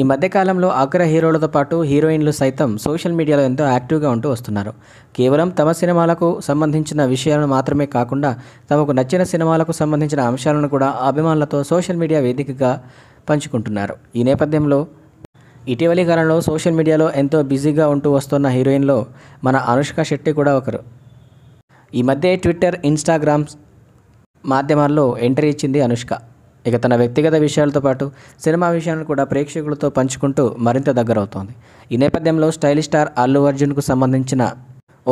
ఈ మధ్యకాలంలో అగ్ర హీరోలతో పాటు హీరోయిన్లు సైతం సోషల్ మీడియాలో ఎంతో యాక్టివ్గా ఉంటూ వస్తున్నారు కేవలం తమ సినిమాలకు సంబంధించిన విషయాలను మాత్రమే కాకుండా తమకు నచ్చిన సినిమాలకు సంబంధించిన అంశాలను కూడా అభిమానులతో సోషల్ మీడియా వేదికగా పంచుకుంటున్నారు ఈ నేపథ్యంలో ఇటీవలి కాలంలో సోషల్ మీడియాలో ఎంతో బిజీగా ఉంటూ వస్తున్న హీరోయిన్లో మన అనుష్క శెట్టి కూడా ఒకరు ఈ మధ్య ట్విట్టర్ ఇన్స్టాగ్రామ్స్ మాధ్యమాల్లో ఎంటర్ ఇచ్చింది అనుష్క ఇక తన వ్యక్తిగత విషయాలతో పాటు సినిమా విషయాలను కూడా ప్రేక్షకులతో పంచుకుంటూ మరింత దగ్గరవుతోంది ఈ నేపథ్యంలో స్టైలి స్టార్ అల్లు అర్జున్కు సంబంధించిన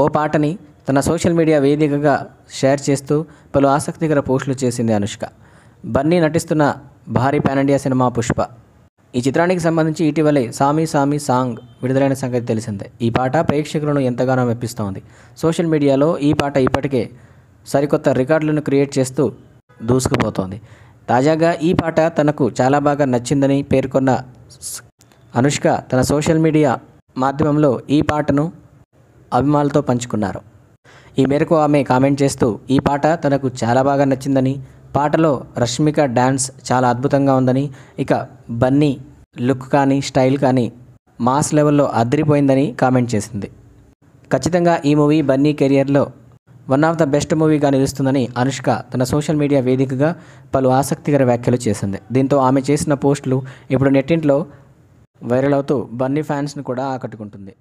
ఓ పాటని తన సోషల్ మీడియా వేదికగా షేర్ చేస్తూ పలు ఆసక్తికర పోస్టులు చేసింది అనుష్క బన్నీ నటిస్తున్న భారీ పాన్ ఇండియా సినిమా పుష్ప ఈ చిత్రానికి సంబంధించి ఇటీవలే సామి సామి సాంగ్ విడుదలైన సంగతి తెలిసిందే ఈ పాట ప్రేక్షకులను ఎంతగానో మెప్పిస్తోంది సోషల్ మీడియాలో ఈ పాట ఇప్పటికే సరికొత్త రికార్డులను క్రియేట్ చేస్తూ దూసుకుపోతోంది తాజాగా ఈ పాట తనకు చాలా బాగా నచ్చిందని పేర్కొన్న అనుష్క తన సోషల్ మీడియా మాధ్యమంలో ఈ పాటను అభిమానులతో పంచుకున్నారు ఈ మేరకు ఆమె కామెంట్ చేస్తూ ఈ పాట తనకు చాలా బాగా నచ్చిందని పాటలో రష్మిక డ్యాన్స్ చాలా అద్భుతంగా ఉందని ఇక బన్నీ లుక్ కానీ స్టైల్ కానీ మాస్ లెవెల్లో అదిరిపోయిందని కామెంట్ చేసింది ఖచ్చితంగా ఈ మూవీ బన్నీ కెరియర్లో వన్ ఆఫ్ ద బెస్ట్ మూవీగా నిలుస్తుందని అనుష్క తన సోషల్ మీడియా వేదికగా పలు ఆసక్తికర వ్యాఖ్యలు చేసింది దీంతో ఆమె చేసిన పోస్టులు ఇప్పుడు నెట్టింట్లో వైరల్ అవుతూ బన్నీ ఫ్యాన్స్ను కూడా ఆకట్టుకుంటుంది